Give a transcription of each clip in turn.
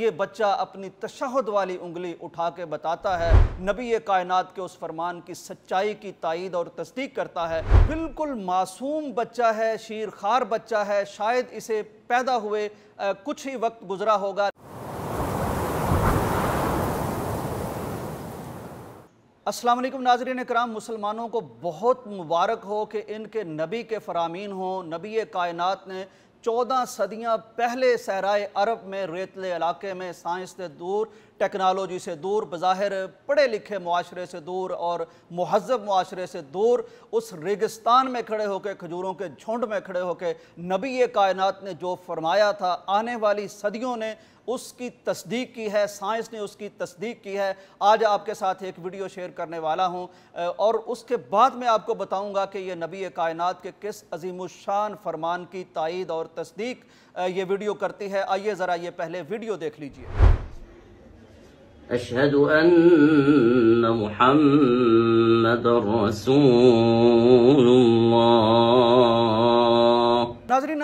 ये बच्चा अपनी तशहद वाली उंगली उठा के बताता है नबी कायनात के उस फरमान की सच्चाई की तइद और तस्दीक करता है बिल्कुल मासूम बच्चा है शीर खार बच्चा है शायद इसे पैदा हुए आ, कुछ ही वक्त गुजरा होगा अस्सलाम वालेकुम नाजरीन कराम मुसलमानों को बहुत मुबारक हो कि इनके नबी के फ़रामीन हों नबी कायनात ने चौदह सदियाँ पहले सहराए अरब में रेतले इलाके में साइंस से दूर टेक्नोलॉजी से दूर बज़ाहिर पढ़े लिखे माशरे से दूर और महजब माशरे से दूर उस रेगिस्तान में खड़े होकर खजूरों के झुंड में खड़े होकर नबी कायनात ने जो फरमाया था आने वाली सदियों ने उसकी तस्दीक की है साइंस ने उसकी तस्दीक की है आज आपके साथ एक वीडियो शेयर करने वाला हूँ और उसके बाद मैं आपको बताऊँगा कि ये नबी कायनात के किस अजीमुशान फरमान की तइद और तस्दीक ये वीडियो करती है आइए ज़रा ये पहले वीडियो देख लीजिए رسول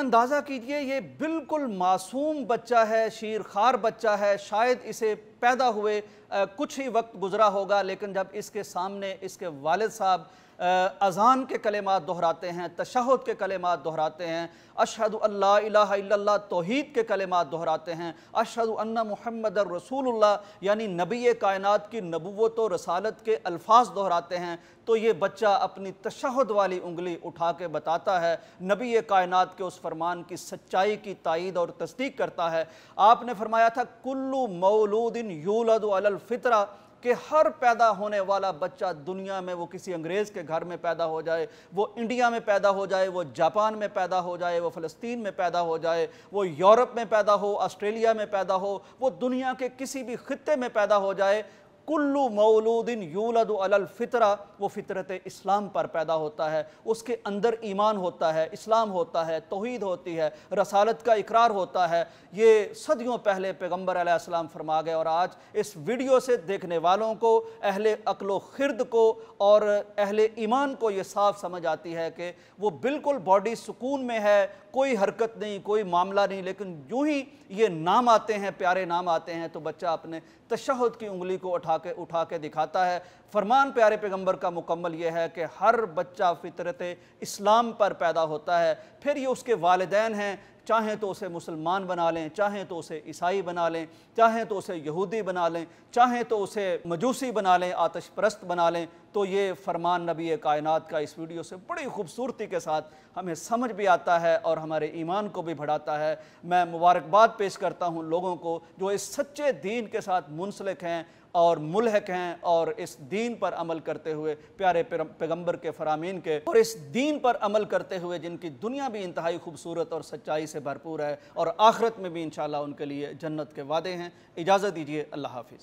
अंदाज़ा कीजिए ये बिल्कुल मासूम बच्चा है शीरखार बच्चा है शायद इसे पैदा हुए आ, कुछ ही वक्त गुजरा होगा लेकिन जब इसके सामने इसके वालिद साहब अज़ान के कलेमात दोहराते हैं तशहद के कलेमात दोहराते हैं अशहद अल्लाह तोहद के कलेमात दोहराते हैं अशहद अन्ना मोहम्मद रसूलुल्लाह यानी नबी कायनात की नबूत व रसालत के अल्फाज दोहराते हैं तो ये बच्चा अपनी तशहद वाली उंगली उठा के बताता है नबी कायनात के उस फरमान की सच्चाई की तइद और तस्दीक करता है आपने फरमाया था कुल्लू मौलूदिन यूलद अलफ़ितरा कि हर पैदा होने वाला बच्चा दुनिया में वो किसी अंग्रेज़ के घर में पैदा हो जाए वो इंडिया में पैदा हो जाए वो जापान में पैदा हो जाए वो फ़लस्तीन में पैदा हो जाए वो यूरोप में पैदा हो ऑस्ट्रेलिया में पैदा हो वो दुनिया के किसी भी खत्े में पैदा हो जाए कुल्लू मौलूदिन यूलद अलल फितरा वो फितरत इस्लाम पर पैदा होता है उसके अंदर ईमान होता है इस्लाम होता है तोहद होती है रसालत का इकरार होता है ये सदियों पहले पैगम्बर आसमाम फरमा गए और आज इस वीडियो से देखने वालों को अहल अकलो खिरद को और अहल ईमान को ये साफ समझ आती है कि वो बिल्कुल बॉडी सुकून में है कोई हरकत नहीं कोई मामला नहीं लेकिन यूं ही ये नाम आते हैं प्यारे नाम आते हैं तो बच्चा अपने तशहद की उंगली को उठा के उठा के दिखाता है फरमान प्यारे पैगंबर का मुकम्मल ये है कि हर बच्चा फितरत इस्लाम पर पैदा होता है फिर ये उसके वालदेन हैं चाहें तो उसे मुसलमान बना लें चाहें तो उसे ईसाई बना लें चाहें तो उसे यहूदी बना लें चाहें तो उसे मजूसी बना लें आतश परस्त बना लें तो ये फरमान नबी कायनात का इस वीडियो से बड़ी खूबसूरती के साथ हमें समझ भी आता है और हमारे ईमान को भी बढ़ाता है मैं मुबारकबाद पेश करता हूँ लोगों को जो इस सच्चे दीन के साथ मुंसलिक हैं और मुलहक हैं और इस दीन पर अमल करते हुए प्यारे पैगम्बर के फरामीन के और इस दीन पर अमल करते हुए जिनकी दुनिया भी इंतहाई खूबसूरत और सच्चाई से भरपूर है और आखरत में भी इन उनके लिए जन्नत के वादे हैं इजाज़त दीजिए अल्लाह हाफिज़